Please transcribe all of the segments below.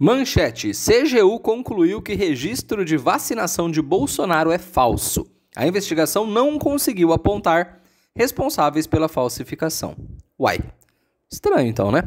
Manchete: CGU concluiu que registro de vacinação de Bolsonaro é falso. A investigação não conseguiu apontar responsáveis pela falsificação. Uai. Estranho então, né?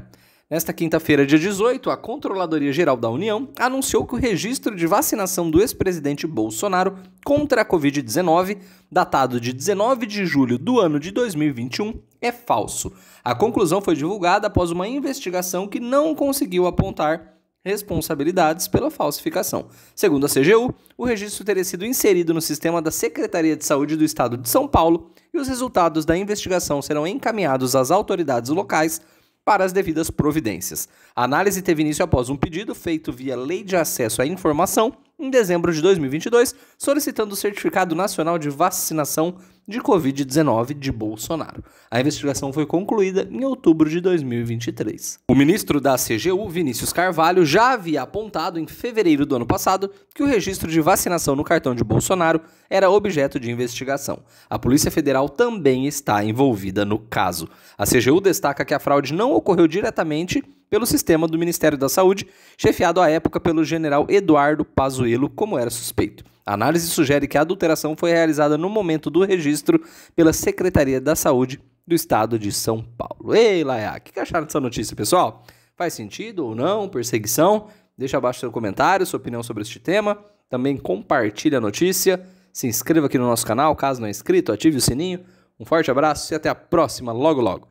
Nesta quinta-feira, dia 18, a Controladoria Geral da União anunciou que o registro de vacinação do ex-presidente Bolsonaro contra a Covid-19, datado de 19 de julho do ano de 2021, é falso. A conclusão foi divulgada após uma investigação que não conseguiu apontar responsabilidades pela falsificação. Segundo a CGU, o registro teria sido inserido no sistema da Secretaria de Saúde do Estado de São Paulo e os resultados da investigação serão encaminhados às autoridades locais para as devidas providências. A análise teve início após um pedido feito via Lei de Acesso à Informação em dezembro de 2022, solicitando o Certificado Nacional de Vacinação de Covid-19 de Bolsonaro. A investigação foi concluída em outubro de 2023. O ministro da CGU, Vinícius Carvalho, já havia apontado em fevereiro do ano passado que o registro de vacinação no cartão de Bolsonaro era objeto de investigação. A Polícia Federal também está envolvida no caso. A CGU destaca que a fraude não ocorreu diretamente pelo sistema do Ministério da Saúde, chefiado à época pelo general Eduardo Pazuello, como era suspeito. A análise sugere que a adulteração foi realizada no momento do registro pela Secretaria da Saúde do Estado de São Paulo. Ei, Laia, o que acharam dessa notícia, pessoal? Faz sentido ou não? Perseguição? Deixa abaixo seu comentário, sua opinião sobre este tema. Também compartilhe a notícia. Se inscreva aqui no nosso canal, caso não é inscrito, ative o sininho. Um forte abraço e até a próxima, logo logo.